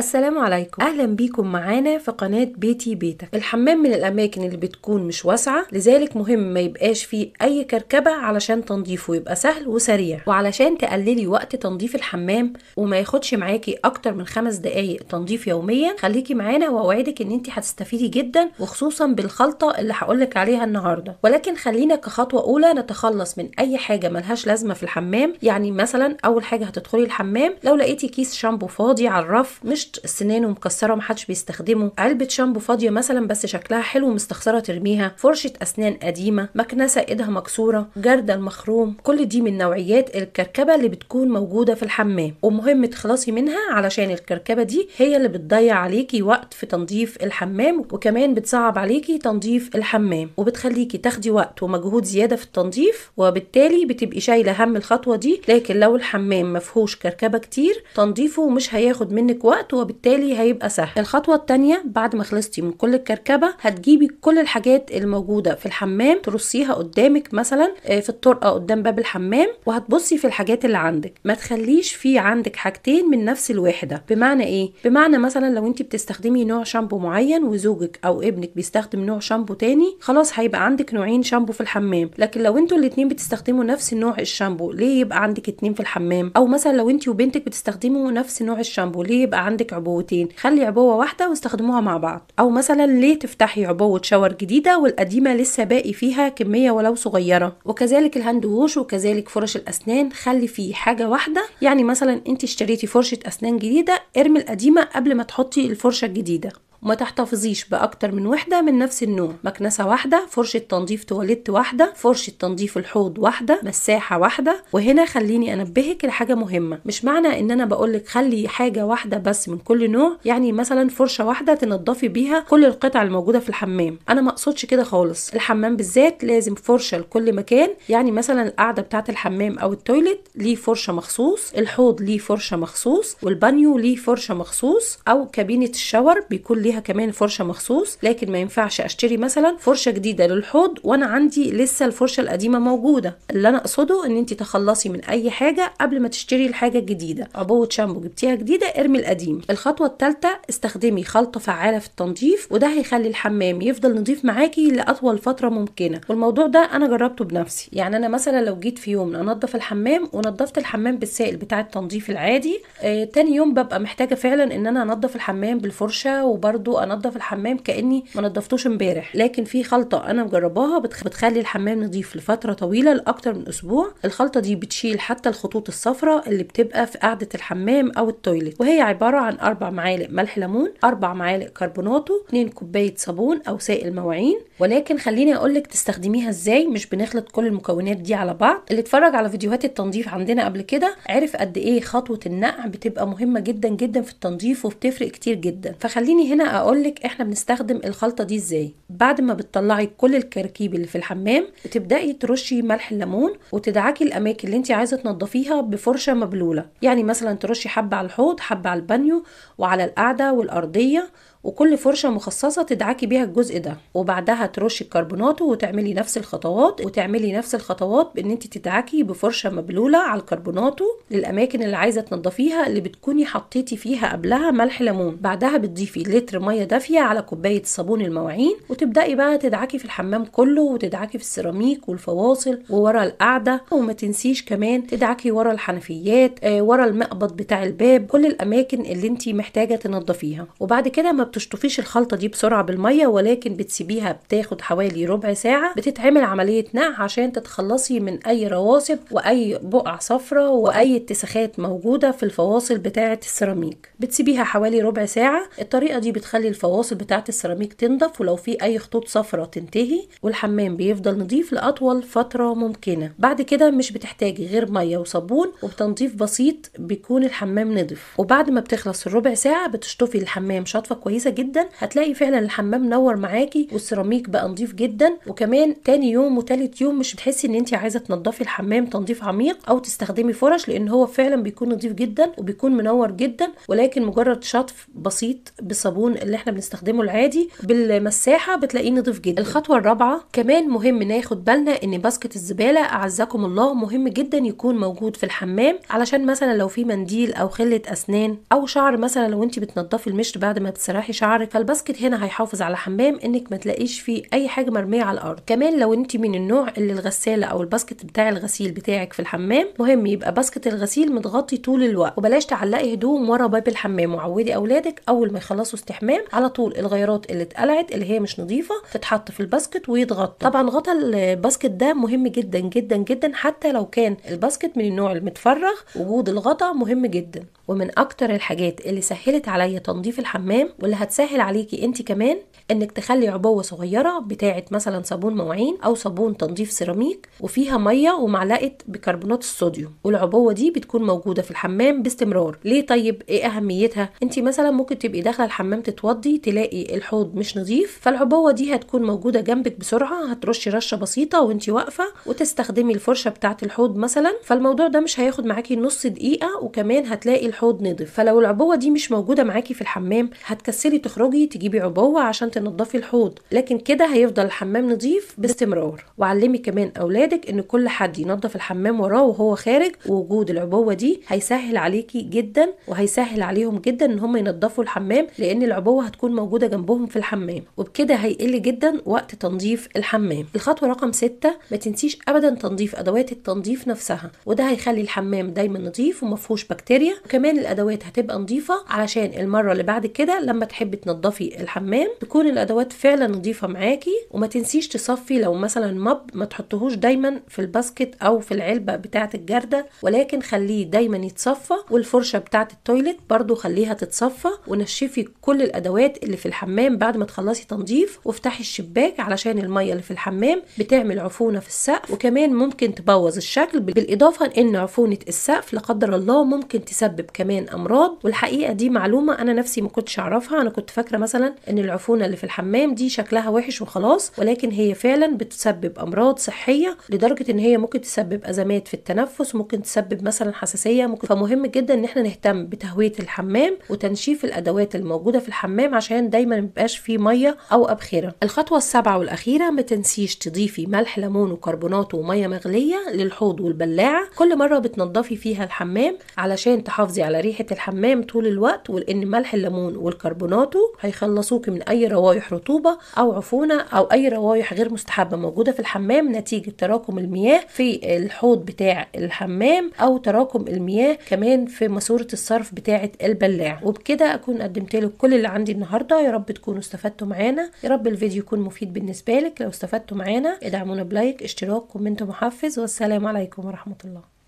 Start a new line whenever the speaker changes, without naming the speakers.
السلام عليكم اهلا بيكم معانا في قناه بيتي بيتك الحمام من الاماكن اللي بتكون مش واسعه لذلك مهم ما يبقاش فيه اي كركبه علشان تنظيفه يبقى سهل وسريع وعلشان تقللي وقت تنظيف الحمام وما ياخدش معاكي اكتر من خمس دقائق تنظيف يوميا خليكي معانا واوعدك ان انت هتستفيدي جدا وخصوصا بالخلطه اللي هقولك عليها النهارده ولكن خلينا كخطوه اولى نتخلص من اي حاجه ملهاش لازمه في الحمام يعني مثلا اول حاجه هتدخلي الحمام لو لقيتي كيس شامبو فاضي على الرف مش فرشت السنان ومكسره ومحدش بيستخدمه علبه شامبو فاضيه مثلا بس شكلها حلو مستخسره ترميها فرشه اسنان قديمه مكنسه ايدها مكسوره جردل مخروم كل دي من نوعيات الكركبه اللي بتكون موجوده في الحمام ومهم تخلصي منها علشان الكركبه دي هي اللي بتضيع عليكي وقت في تنظيف الحمام وكمان بتصعب عليكي تنظيف الحمام وبتخليكي تاخدي وقت ومجهود زياده في التنظيف وبالتالي بتبقي شايله هم الخطوه دي لكن لو الحمام مفهوش كركبه كتير تنظيفه مش هياخد منك وقت وبالتالي هيبقى سهل الخطوه الثانيه بعد ما خلصتي من كل الكركبه هتجيبي كل الحاجات الموجوده في الحمام ترصيها قدامك مثلا آه، في الطرقه قدام باب الحمام وهتبصي في الحاجات اللي عندك ما تخليش في عندك حاجتين من نفس الواحده بمعنى ايه بمعنى مثلا لو انت بتستخدمي نوع شامبو معين وزوجك او ابنك بيستخدم نوع شامبو تاني خلاص هيبقى عندك نوعين شامبو في الحمام لكن لو انتوا الاتنين بتستخدموا نفس نوع الشامبو ليه يبقى عندك اتنين في الحمام او مثلا لو انت وبنتك بتستخدموا نفس نوع الشامبو ليه يبقى عندك عندك عبوتين خلي عبوه واحده واستخدموها مع بعض او مثلا ليه تفتحي عبوه شاور جديده والقديمه لسه باقي فيها كميه ولو صغيره وكذلك الهاند ووش وكذلك فرش الاسنان خلي فيه حاجه واحده يعني مثلا انت اشتريتي فرشه اسنان جديده ارمي القديمه قبل ما تحطي الفرشه الجديده وما تحتفظيش بأكتر من وحدة من نفس النوع مكنسة واحدة فرشة تنظيف تواليت واحدة فرشة تنظيف الحوض واحدة مساحة واحدة وهنا خليني أنبهك لحاجة مهمة مش معنى إن أنا بقولك خلي حاجة واحدة بس من كل نوع يعني مثلا فرشة واحدة تنضفي بيها كل القطع الموجودة في الحمام أنا ما أقصدش كده خالص الحمام بالذات لازم فرشة لكل مكان يعني مثلا القعدة بتاعة الحمام أو التويلت ليه فرشة مخصوص الحوض ليه فرشة مخصوص والبانيو ليه فرشة مخصوص أو كابينة الشاور بيكون ليه ليها كمان فرشه مخصوص لكن ما ينفعش اشتري مثلا فرشه جديده للحوض وانا عندي لسه الفرشه القديمه موجوده اللي انا اقصده ان انت تخلصي من اي حاجه قبل ما تشتري الحاجه الجديده عبوه شامبو جبتيها جديده ارمي القديم الخطوه الثالثه استخدمي خلطه فعاله في التنظيف وده هيخلي الحمام يفضل نظيف معاكي لاطول فتره ممكنه والموضوع ده انا جربته بنفسي يعني انا مثلا لو جيت في يوم انضف الحمام ونضفت الحمام بالسائل بتاع التنظيف العادي آه تاني يوم ببقى محتاجه فعلا ان انا انضف الحمام بالفرشه وبرده برضو انضف الحمام كاني ما نضفتوش امبارح لكن في خلطه انا مجرباها بتخلي الحمام نظيف لفتره طويله لاكتر من اسبوع الخلطه دي بتشيل حتى الخطوط الصفراء اللي بتبقى في قاعده الحمام او التويليت وهي عباره عن اربع معالق ملح ليمون اربع معالق كربوناتو 2 كوبايه صابون او سائل مواعين ولكن خليني اقول لك تستخدميها ازاي مش بنخلط كل المكونات دي على بعض اللي اتفرج على فيديوهات التنظيف عندنا قبل كده عرف قد ايه خطوه النقع بتبقى مهمه جدا جدا في التنظيف وبتفرق كتير جدا فخليني هنا اقولك احنا بنستخدم الخلطه دي ازاي بعد ما بتطلعي كل الكركيب اللي في الحمام بتبداي ترشي ملح الليمون وتدعكي الاماكن اللي انت عايزه تنضفيها بفرشه مبلوله يعني مثلا ترشي حبه على الحوض حبه على البانيو وعلى القعده والارضيه وكل فرشة مخصصة تدعكي بيها الجزء ده وبعدها ترشي الكربوناتو وتعملي نفس الخطوات وتعملي نفس الخطوات بان انت تدعكي بفرشة مبلولة على الكربوناتو للاماكن اللي عايزة تنضفيها اللي بتكوني حطيتي فيها قبلها ملح ليمون بعدها بتضيفي لتر مية دافية على كوباية صابون المواعين وتبدأي بقى تدعكي في الحمام كله وتدعكي في السيراميك والفواصل وورا القعدة وما تنسيش كمان تدعكي ورا الحنفيات آه، ورا المقبض بتاع الباب كل الاماكن اللي انت محتاجة تنضفيها وبعد كده ما بتشطفيش الخلطه دي بسرعه بالميه ولكن بتسيبيها بتاخد حوالي ربع ساعه بتتعمل عمليه نقع عشان تتخلصي من اي رواسب واي بقع صفراء واي اتساخات موجوده في الفواصل بتاعه السيراميك بتسيبيها حوالي ربع ساعه الطريقه دي بتخلي الفواصل بتاعه السيراميك تنضف ولو في اي خطوط صفراء تنتهي والحمام بيفضل نضيف لاطول فتره ممكنه بعد كده مش بتحتاجي غير ميه وصابون وبتنظيف بسيط بيكون الحمام نضف وبعد ما بتخلص الربع ساعه بتشطفي الحمام شطفه كويسه كويسه جدا هتلاقي فعلا الحمام نور معاكي والسيراميك بقى نضيف جدا وكمان تاني يوم وتالت يوم مش بتحسي ان انت عايزه تنضفي الحمام تنظيف عميق او تستخدمي فرش لان هو فعلا بيكون نظيف جدا وبيكون منور جدا ولكن مجرد شطف بسيط بالصابون اللي احنا بنستخدمه العادي بالمساحه بتلاقيه نظيف جدا الخطوه الرابعه كمان مهم ناخد بالنا ان باسكت الزباله اعزكم الله مهم جدا يكون موجود في الحمام علشان مثلا لو في منديل او خله اسنان او شعر مثلا لو انت بتنضفي المشط بعد ما بتسرحي تسرحي شعرك الباسكت هنا هيحافظ على حمام انك ما تلاقيش فيه اي حاجه مرميه على الارض كمان لو انت من النوع اللي الغساله او الباسكت بتاع الغسيل بتاعك في الحمام مهم يبقى باسكت الغسيل متغطي طول الوقت وبلاش تعلقي هدوم ورا باب الحمام وعودي اولادك اول ما يخلصوا استحمام على طول الغيرات اللي اتقلعت اللي هي مش نظيفه تتحط في الباسكت ويتغطى طبعا غطا الباسكت ده مهم جدا جدا جدا حتى لو كان الباسكت من النوع المتفرغ وجود الغطا مهم جدا ومن اكتر الحاجات اللي سهلت عليا تنظيف الحمام واللي هتسهل عليكي انت كمان انك تخلي عبوه صغيره بتاعه مثلا صابون مواعين او صابون تنظيف سيراميك وفيها ميه ومعلقه بيكربونات الصوديوم والعبوه دي بتكون موجوده في الحمام باستمرار ليه طيب ايه اهميتها انت مثلا ممكن تبقي داخله الحمام تتوضي تلاقي الحوض مش نظيف فالعبوه دي هتكون موجوده جنبك بسرعه هترشي رشه بسيطه وانت واقفه وتستخدمي الفرشه بتاعه الحوض مثلا فالموضوع ده مش هياخد معاكي نص دقيقه وكمان هتلاقي الحوض حوض نضف فلو العبوه دي مش موجوده معاكي في الحمام هتكسلي تخرجي تجيبي عبوه عشان تنضفي الحوض لكن كده هيفضل الحمام نضيف باستمرار وعلمي كمان اولادك ان كل حد ينضف الحمام وراه وهو خارج ووجود العبوه دي هيسهل عليكي جدا وهيسهل عليهم جدا ان هم ينضفوا الحمام لان العبوه هتكون موجوده جنبهم في الحمام وبكده هيقل جدا وقت تنظيف الحمام الخطوه رقم 6 ما تنسيش ابدا تنظيف ادوات التنظيف نفسها وده هيخلي الحمام دايما نظيف ومفهوش بكتيريا وكمان كمان الادوات هتبقى نظيفه علشان المره اللي بعد كده لما تحبي تنضفي الحمام تكون الادوات فعلا نظيفه معاكي وما تنسيش تصفي لو مثلا مب ما تحطهوش دايما في الباسكت او في العلبه بتاعه الجرده ولكن خليه دايما يتصفى والفرشه بتاعه التويلت برضو خليها تتصفى ونشفي كل الادوات اللي في الحمام بعد ما تخلصي تنظيف وافتحي الشباك علشان الميه اللي في الحمام بتعمل عفونه في السقف وكمان ممكن تبوظ الشكل بالاضافه ان عفونه السقف لا قدر الله ممكن تسبب كمان امراض والحقيقه دي معلومه انا نفسي ما كنتش اعرفها انا كنت فاكره مثلا ان العفونه اللي في الحمام دي شكلها وحش وخلاص ولكن هي فعلا بتسبب امراض صحيه لدرجه ان هي ممكن تسبب ازمات في التنفس ممكن تسبب مثلا حساسيه ممكن فمهم جدا ان احنا نهتم بتهويه الحمام وتنشيف الادوات الموجوده في الحمام عشان دايما ميبقاش فيه ميه او ابخره الخطوه السابعه والاخيره ما تنسيش تضيفي ملح ليمون وكربونات وميه مغليه للحوض والبلاعه كل مره بتنضفي فيها الحمام علشان تحافظي تحافظي على ريحه الحمام طول الوقت ولان ملح الليمون والكربوناتو هيخلصوكي من اي روايح رطوبه او عفونه او اي روايح غير مستحبه موجوده في الحمام نتيجه تراكم المياه في الحوض بتاع الحمام او تراكم المياه كمان في ماسوره الصرف بتاعه البلاع وبكده اكون قدمت لك كل اللي عندي النهارده يا رب تكونوا استفدتوا معانا يا رب الفيديو يكون مفيد بالنسبه لك لو استفدتوا معانا ادعمونا بلايك اشتراك كومنت محفز والسلام عليكم ورحمه الله